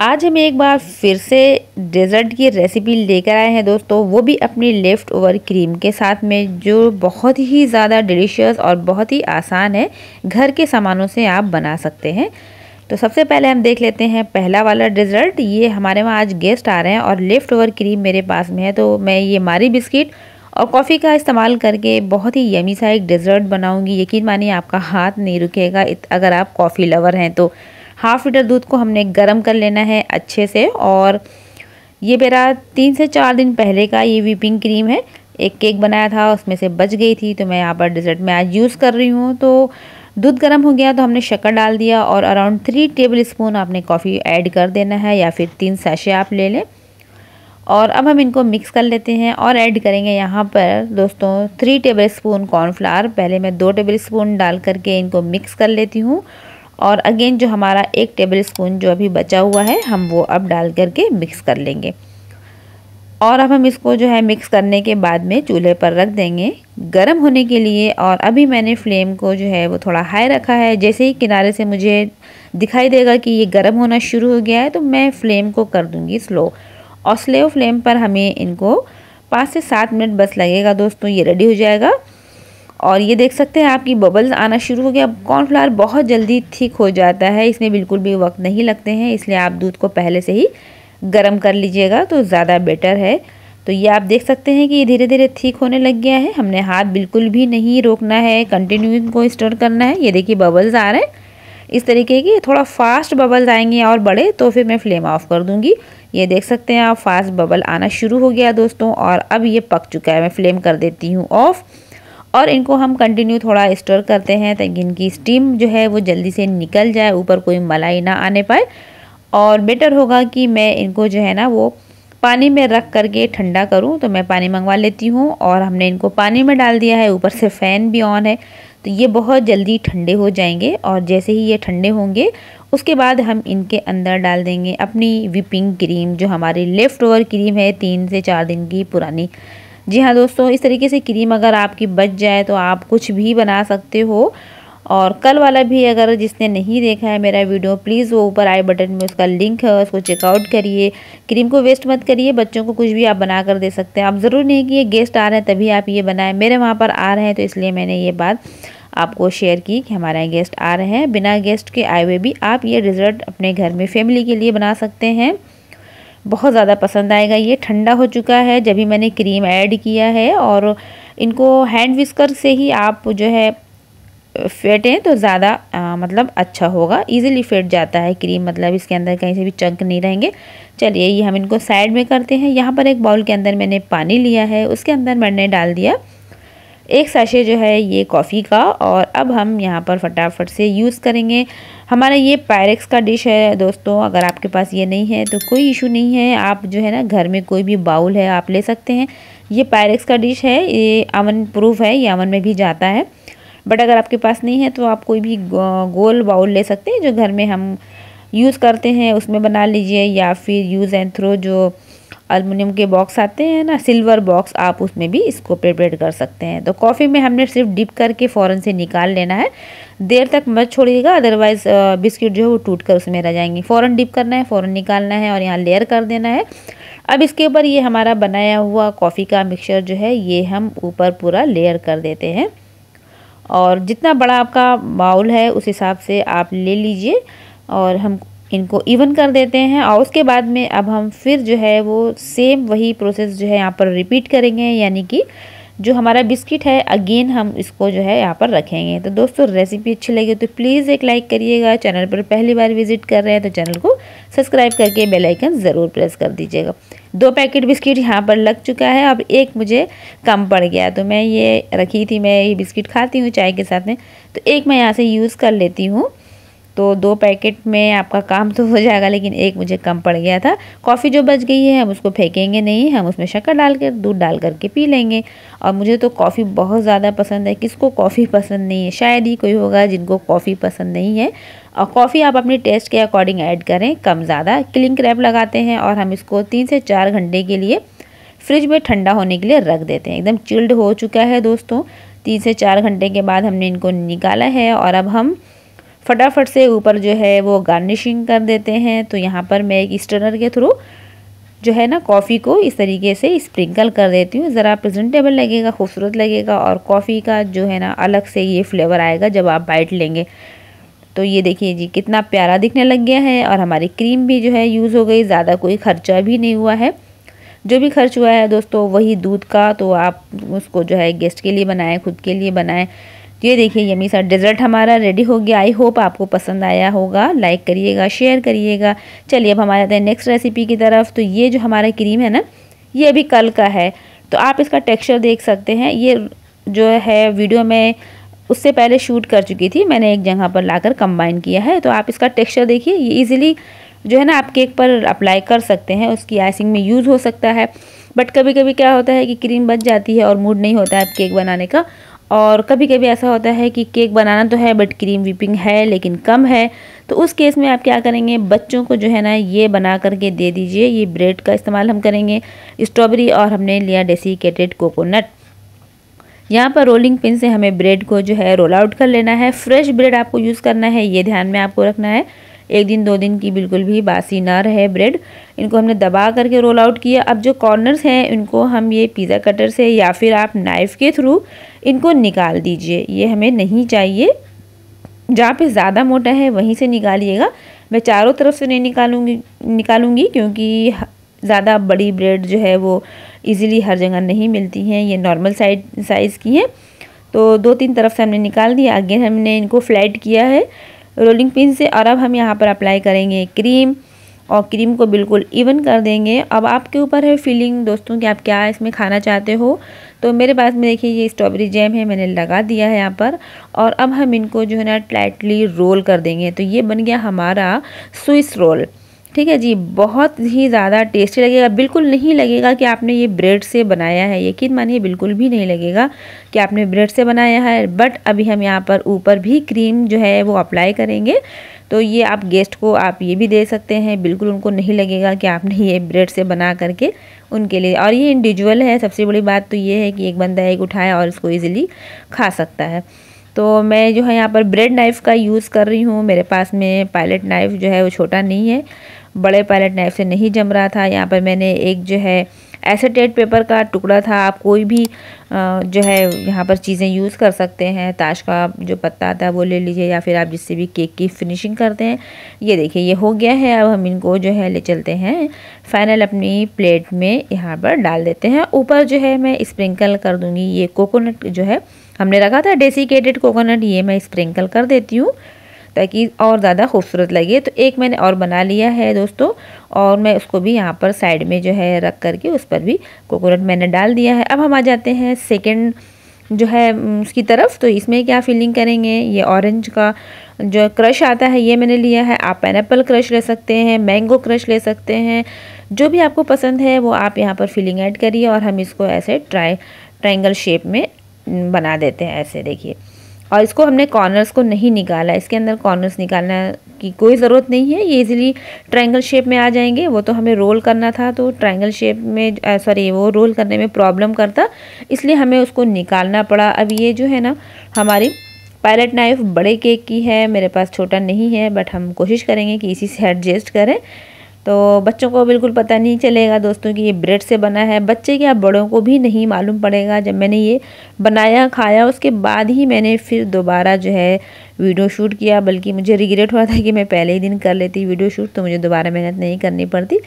आज हम एक बार फिर से डेज़र्ट की रेसिपी लेकर आए हैं दोस्तों वो भी अपनी लेफ़्ट ओवर क्रीम के साथ में जो बहुत ही ज़्यादा डिलीशियस और बहुत ही आसान है घर के सामानों से आप बना सकते हैं तो सबसे पहले हम देख लेते हैं पहला वाला डेज़र्ट ये हमारे वहाँ आज गेस्ट आ रहे हैं और लेफ़्ट ओवर क्रीम मेरे पास में है तो मैं ये मारी बिस्किट और कॉफ़ी का इस्तेमाल करके बहुत ही यमी सा एक डेज़र्ट बनाऊँगी यकीन मानिए आपका हाथ नहीं रुकेगा अगर आप कॉफ़ी लवर हैं तो हाफ लीटर दूध को हमने गर्म कर लेना है अच्छे से और ये मेरा तीन से चार दिन पहले का ये व्हीपिंग क्रीम है एक केक बनाया था उसमें से बच गई थी तो मैं यहाँ पर डिज़र्ट में आज यूज़ कर रही हूँ तो दूध गर्म हो गया तो हमने शक्कर डाल दिया और अराउंड थ्री टेबल स्पून आपने कॉफ़ी ऐड कर देना है या फिर तीन सैशे आप ले लें और अब हम इनको मिक्स कर लेते हैं और ऐड करेंगे यहाँ पर दोस्तों थ्री टेबल स्पून कॉर्नफ्लावर पहले मैं दो टेबल स्पून डाल करके इनको मिक्स कर लेती हूँ और अगेन जो हमारा एक टेबल स्पून जो अभी बचा हुआ है हम वो अब डाल करके मिक्स कर लेंगे और अब हम इसको जो है मिक्स करने के बाद में चूल्हे पर रख देंगे गर्म होने के लिए और अभी मैंने फ्लेम को जो है वो थोड़ा हाई रखा है जैसे ही किनारे से मुझे दिखाई देगा कि ये गर्म होना शुरू हो गया है तो मैं फ्लेम को कर दूँगी स्लो और स्लो फ्लेम पर हमें इनको पाँच से सात मिनट बस लगेगा दोस्तों ये रेडी हो जाएगा और ये देख सकते हैं आपकी बबल्स आना शुरू हो गया अब कॉर्नफ्लावर बहुत जल्दी थिक हो जाता है इसमें बिल्कुल भी वक्त नहीं लगते हैं इसलिए आप दूध को पहले से ही गर्म कर लीजिएगा तो ज़्यादा बेटर है तो ये आप देख सकते हैं कि ये धीरे धीरे ठीक होने लग गया है हमने हाथ बिल्कुल भी नहीं रोकना है कंटिन्यू इनको स्टोर करना है ये देखिए बबल्स आ रहे हैं इस तरीके की थोड़ा फास्ट बबल्स आएंगे और बड़े तो फिर मैं फ्लेम ऑफ कर दूंगी ये देख सकते हैं आप फास्ट बबल आना शुरू हो गया दोस्तों और अब ये पक चुका है मैं फ्लेम कर देती हूँ ऑफ़ और इनको हम कंटिन्यू थोड़ा स्टोर करते हैं ताकि इनकी स्टीम जो है वो जल्दी से निकल जाए ऊपर कोई मलाई ना आने पाए और बेटर होगा कि मैं इनको जो है ना वो पानी में रख करके ठंडा करूं तो मैं पानी मंगवा लेती हूं और हमने इनको पानी में डाल दिया है ऊपर से फ़ैन भी ऑन है तो ये बहुत जल्दी ठंडे हो जाएंगे और जैसे ही ये ठंडे होंगे उसके बाद हम इनके अंदर डाल देंगे अपनी विपिंग क्रीम जो हमारी लेफ़्ट ओवर क्रीम है तीन से चार दिन की पुरानी जी हाँ दोस्तों इस तरीके से क्रीम अगर आपकी बच जाए तो आप कुछ भी बना सकते हो और कल वाला भी अगर जिसने नहीं देखा है मेरा वीडियो प्लीज़ वो ऊपर आई बटन में उसका लिंक है उसको चेकआउट करिए क्रीम को वेस्ट मत करिए बच्चों को कुछ भी आप बना कर दे सकते हैं आप ज़रूर नहीं कि ये गेस्ट आ रहे हैं तभी आप ये बनाएं मेरे वहाँ पर आ रहे हैं तो इसलिए मैंने ये बात आपको शेयर की कि हमारे यहाँ गेस्ट आ रहे हैं बिना गेस्ट के आए हुए भी आप ये डिज़र्ट अपने घर में फैमिली के लिए बना सकते हैं बहुत ज़्यादा पसंद आएगा ये ठंडा हो चुका है जब भी मैंने क्रीम ऐड किया है और इनको हैंड विस्कर से ही आप जो है फेटें तो ज़्यादा मतलब अच्छा होगा इजीली फेट जाता है क्रीम मतलब इसके अंदर कहीं से भी चंक नहीं रहेंगे चलिए ये हम इनको साइड में करते हैं यहाँ पर एक बाउल के अंदर मैंने पानी लिया है उसके अंदर मैंने डाल दिया एक साशे जो है ये कॉफ़ी का और अब हम यहाँ पर फटाफट से यूज़ करेंगे हमारा ये पायरेक्स का डिश है दोस्तों अगर आपके पास ये नहीं है तो कोई इशू नहीं है आप जो है ना घर में कोई भी बाउल है आप ले सकते हैं ये पायरेक्स का डिश है ये अमन प्रूफ है ये अमन में भी जाता है बट अगर आपके पास नहीं है तो आप कोई भी गोल बाउल ले सकते हैं जो घर में हम यूज़ करते हैं उसमें बना लीजिए या फिर यूज़ एंड थ्रो जो अलमुनियम के बॉक्स आते हैं ना सिल्वर बॉक्स आप उसमें भी इसको प्रिपेयर कर सकते हैं तो कॉफ़ी में हमने सिर्फ डिप करके फ़ौरन से निकाल लेना है देर तक मत छोड़िएगा अदरवाइज़ बिस्किट जो है वो टूट कर उसमें रह जाएंगी फ़ौरन डिप करना है फ़ौरन निकालना है और यहाँ लेयर कर देना है अब इसके ऊपर ये हमारा बनाया हुआ कॉफ़ी का मिक्सचर जो है ये हम ऊपर पूरा लेयर कर देते हैं और जितना बड़ा आपका बाउल है उस हिसाब से आप ले लीजिए और हम इनको इवन कर देते हैं और उसके बाद में अब हम फिर जो है वो सेम वही प्रोसेस जो है यहाँ पर रिपीट करेंगे यानी कि जो हमारा बिस्किट है अगेन हम इसको जो है यहाँ पर रखेंगे तो दोस्तों रेसिपी अच्छी लगे तो प्लीज़ एक लाइक करिएगा चैनल पर पहली बार विजिट कर रहे हैं तो चैनल को सब्सक्राइब करके बेल आइकन ज़रूर प्रेस कर दीजिएगा दो पैकेट बिस्किट यहाँ पर लग चुका है अब एक मुझे कम पड़ गया तो मैं ये रखी थी मैं ये बिस्किट खाती हूँ चाय के साथ में तो एक मैं यहाँ से यूज़ कर लेती हूँ तो दो पैकेट में आपका काम तो हो जाएगा लेकिन एक मुझे कम पड़ गया था कॉफ़ी जो बच गई है हम उसको फेंकेंगे नहीं हम उसमें शक्कर डाल कर दूध डाल करके पी लेंगे और मुझे तो कॉफ़ी बहुत ज़्यादा पसंद है किसको कॉफ़ी पसंद नहीं है शायद ही कोई होगा जिनको कॉफ़ी पसंद नहीं है और कॉफ़ी आप अपने टेस्ट के अकॉर्डिंग ऐड करें कम ज़्यादा क्लिंग रैप लगाते हैं और हम इसको तीन से चार घंटे के लिए फ्रिज में ठंडा होने के लिए रख देते हैं एकदम चिल्ड हो चुका है दोस्तों तीन से चार घंटे के बाद हमने इनको निकाला है और अब हम फटाफट से ऊपर जो है वो गार्निशिंग कर देते हैं तो यहाँ पर मैं एक स्टनर के थ्रू जो है ना कॉफ़ी को इस तरीके से स्प्रिंकल कर देती हूँ ज़रा प्रेजेंटेबल लगेगा खूबसूरत लगेगा और कॉफ़ी का जो है ना अलग से ये फ्लेवर आएगा जब आप बाइट लेंगे तो ये देखिए जी कितना प्यारा दिखने लग गया है और हमारी क्रीम भी जो है यूज़ हो गई ज़्यादा कोई ख़र्चा भी नहीं हुआ है जो भी खर्च हुआ है दोस्तों वही दूध का तो आप उसको जो है गेस्ट के लिए बनाएँ खुद के लिए बनाएँ तो ये देखिए यमी सा डिज़र्ट हमारा रेडी हो गया आई होप आपको पसंद आया होगा लाइक करिएगा शेयर करिएगा चलिए अब हमारे आते हैं नेक्स्ट रेसिपी की तरफ तो ये जो हमारा क्रीम है ना ये अभी कल का है तो आप इसका टेक्सचर देख सकते हैं ये जो है वीडियो में उससे पहले शूट कर चुकी थी मैंने एक जगह पर लाकर कंबाइन किया है तो आप इसका टेक्सचर देखिए ये इजीली जो है ना आप केक पर अप्लाई कर सकते हैं उसकी आइसिंग में यूज़ हो सकता है बट कभी कभी क्या होता है कि क्रीम बच जाती है और मूड नहीं होता है केक बनाने का और कभी कभी ऐसा होता है कि केक बनाना तो है बट क्रीम व्हीपिंग है लेकिन कम है तो उस केस में आप क्या करेंगे बच्चों को जो है ना ये बना करके दे दीजिए ये ब्रेड का इस्तेमाल हम करेंगे स्ट्रॉबेरी और हमने लिया डेसिकेटेड कोकोनट यहाँ पर रोलिंग पिन से हमें ब्रेड को जो है रोल आउट कर लेना है फ्रेश ब्रेड आपको यूज़ करना है ये ध्यान में आपको रखना है एक दिन दो दिन की बिल्कुल भी बासी ना रहे ब्रेड इनको हमने दबा करके रोल आउट किया अब जो कॉर्नर्स हैं इनको हम ये पिज़्ज़ा कटर से या फिर आप नाइफ़ के थ्रू इनको निकाल दीजिए ये हमें नहीं चाहिए जहाँ पे ज़्यादा मोटा है वहीं से निकालिएगा मैं चारों तरफ से नहीं निकालूंगी निकालूंगी क्योंकि ज़्यादा बड़ी ब्रेड जो है वो इजीली हर जगह नहीं मिलती हैं ये नॉर्मल साइज साइज़ की हैं तो दो तीन तरफ से हमने निकाल दिया अगेन हमने इनको फ्लैट किया है रोलिंग पिन से और अब हम यहाँ पर अप्लाई करेंगे क्रीम और क्रीम को बिल्कुल इवन कर देंगे अब आपके ऊपर है फीलिंग दोस्तों कि आप क्या इसमें खाना चाहते हो तो मेरे पास में देखिए ये स्ट्रॉबेरी जैम है मैंने लगा दिया है यहाँ पर और अब हम इनको जो है ना टाइटली रोल कर देंगे तो ये बन गया हमारा स्विस रोल ठीक है जी बहुत ही ज़्यादा टेस्टी लगेगा बिल्कुल नहीं लगेगा कि आपने ये ब्रेड से बनाया है यकीन मानिए बिल्कुल भी नहीं लगेगा कि आपने ब्रेड से बनाया है बट अभी हम यहाँ पर ऊपर भी क्रीम जो है वो अप्लाई करेंगे तो ये आप गेस्ट को आप ये भी दे सकते हैं बिल्कुल उनको नहीं लगेगा कि आपने ये ब्रेड से बना करके उनके लिए और ये इंडिविजुअल है सबसे बड़ी बात तो ये है कि एक बंदा एक उठाए और इसको ईज़िली खा सकता है तो मैं जो है यहाँ पर ब्रेड नाइफ़ का यूज़ कर रही हूँ मेरे पास में पायलट नाइफ़ जो है वो छोटा नहीं है बड़े पायलट नाइफ़ से नहीं जम रहा था यहाँ पर मैंने एक जो है एसेटेट पेपर का टुकड़ा था आप कोई भी जो है यहाँ पर चीज़ें यूज़ कर सकते हैं ताश का जो पत्ता था वो ले लीजिए या फिर आप जिससे भी केक की फिनिशिंग करते हैं ये देखिए ये हो गया है अब हम इनको जो है ले चलते हैं फाइनल अपनी प्लेट में यहाँ पर डाल देते हैं ऊपर जो है मैं स्प्रिंकल कर दूँगी ये कोकोनट जो है हमने रखा था डेसिकेटेड कोकोनट ये मैं स्प्रिंकल कर देती हूँ ताकि और ज़्यादा खूबसूरत लगे तो एक मैंने और बना लिया है दोस्तों और मैं उसको भी यहाँ पर साइड में जो है रख करके उस पर भी कोकोनट मैंने डाल दिया है अब हम आ जाते हैं सेकेंड जो है उसकी तरफ तो इसमें क्या फिलिंग करेंगे ये ऑरेंज का जो क्रश आता है ये मैंने लिया है आप पाइन क्रश ले सकते हैं मैंगो क्रश ले सकते हैं जो भी आपको पसंद है वो आप यहाँ पर फिलिंग ऐड करिए और हम इसको ऐसे ट्राई ट्राइंगल शेप में बना देते हैं ऐसे देखिए और इसको हमने कॉर्नर्स को नहीं निकाला इसके अंदर कॉर्नर्स निकालना की कोई ज़रूरत नहीं है ये इजीली ट्रायंगल शेप में आ जाएंगे वो तो हमें रोल करना था तो ट्रायंगल शेप में सॉरी वो रोल करने में प्रॉब्लम करता इसलिए हमें उसको निकालना पड़ा अब ये जो है ना हमारी पायलट नाइफ़ बड़े केक की है मेरे पास छोटा नहीं है बट हम कोशिश करेंगे कि इसी से एडजस्ट करें तो बच्चों को बिल्कुल पता नहीं चलेगा दोस्तों कि ये ब्रेड से बना है बच्चे क्या बड़ों को भी नहीं मालूम पड़ेगा जब मैंने ये बनाया खाया उसके बाद ही मैंने फिर दोबारा जो है वीडियो शूट किया बल्कि मुझे रिग्रेट हुआ था कि मैं पहले ही दिन कर लेती वीडियो शूट तो मुझे दोबारा मेहनत नहीं करनी पड़ती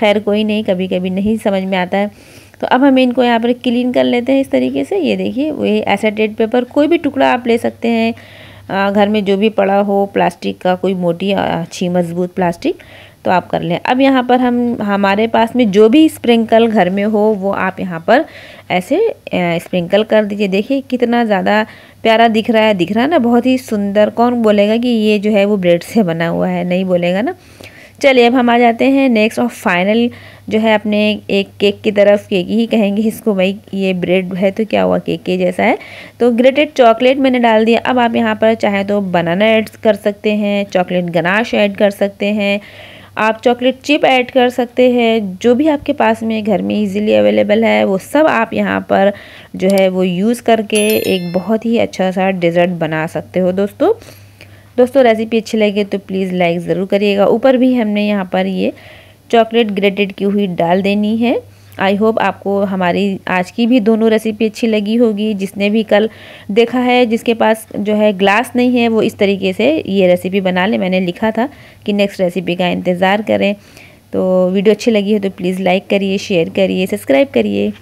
खैर कोई नहीं कभी कभी नहीं समझ में आता है तो अब हम इनको यहाँ पर क्लीन कर लेते हैं इस तरीके से ये देखिए वही एसेटेड पेपर कोई भी टुकड़ा आप ले सकते हैं घर में जो भी पड़ा हो प्लास्टिक का कोई मोटी अच्छी मजबूत प्लास्टिक तो आप कर लें अब यहाँ पर हम हमारे पास में जो भी स्प्रिंकल घर में हो वो आप यहाँ पर ऐसे स्प्रिंकल कर दीजिए देखिए कितना ज़्यादा प्यारा दिख रहा है दिख रहा है ना बहुत ही सुंदर कौन बोलेगा कि ये जो है वो ब्रेड से बना हुआ है नहीं बोलेगा ना चलिए अब हम आ जाते हैं नेक्स्ट और फाइनल जो है अपने एक केक की तरफ केक ही कहेंगे इसको भाई ये ब्रेड है तो क्या हुआ केक के जैसा है तो ग्रेटेड चॉकलेट मैंने डाल दिया अब आप यहाँ पर चाहे तो बनाना ऐड कर सकते हैं चॉकलेट गनाश ऐड कर सकते हैं आप चॉकलेट चिप ऐड कर सकते हैं जो भी आपके पास में घर में इजीली अवेलेबल है वो सब आप यहाँ पर जो है वो यूज़ करके एक बहुत ही अच्छा सा डिज़र्ट बना सकते हो दोस्तों दोस्तों रेसिपी अच्छी लगे तो प्लीज़ लाइक ज़रूर करिएगा ऊपर भी हमने यहाँ पर ये चॉकलेट ग्रेटेड की हुई डाल देनी है आई होप आपको हमारी आज की भी दोनों रेसिपी अच्छी लगी होगी जिसने भी कल देखा है जिसके पास जो है ग्लास नहीं है वो इस तरीके से ये रेसिपी बना ले मैंने लिखा था कि नेक्स्ट रेसिपी का इंतज़ार करें तो वीडियो अच्छी लगी हो तो प्लीज़ लाइक करिए शेयर करिए सब्सक्राइब करिए